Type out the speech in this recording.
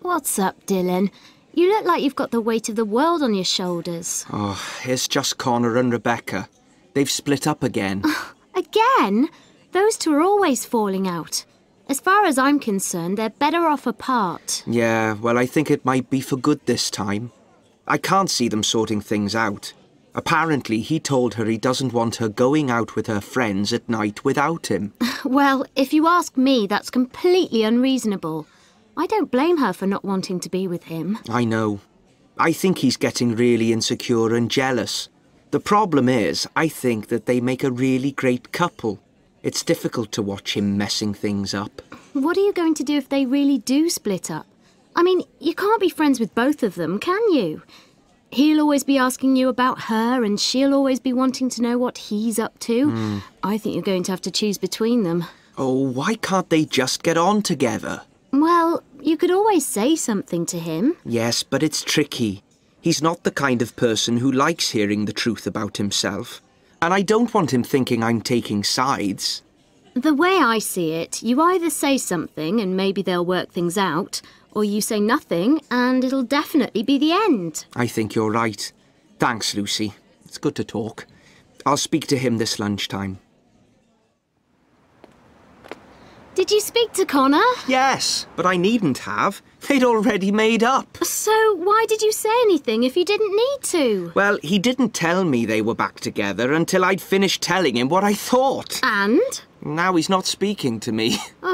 What's up, Dylan? You look like you've got the weight of the world on your shoulders. Oh, it's just Connor and Rebecca. They've split up again. again? Those two are always falling out. As far as I'm concerned, they're better off apart. Yeah, well, I think it might be for good this time. I can't see them sorting things out. Apparently, he told her he doesn't want her going out with her friends at night without him. well, if you ask me, that's completely unreasonable. I don't blame her for not wanting to be with him. I know. I think he's getting really insecure and jealous. The problem is, I think that they make a really great couple. It's difficult to watch him messing things up. What are you going to do if they really do split up? I mean, you can't be friends with both of them, can you? He'll always be asking you about her, and she'll always be wanting to know what he's up to. Mm. I think you're going to have to choose between them. Oh, why can't they just get on together? You could always say something to him. Yes, but it's tricky. He's not the kind of person who likes hearing the truth about himself. And I don't want him thinking I'm taking sides. The way I see it, you either say something and maybe they'll work things out, or you say nothing and it'll definitely be the end. I think you're right. Thanks, Lucy. It's good to talk. I'll speak to him this lunchtime. Did you speak to Connor? Yes, but I needn't have. They'd already made up. So why did you say anything if you didn't need to? Well, he didn't tell me they were back together until I'd finished telling him what I thought. And? Now he's not speaking to me.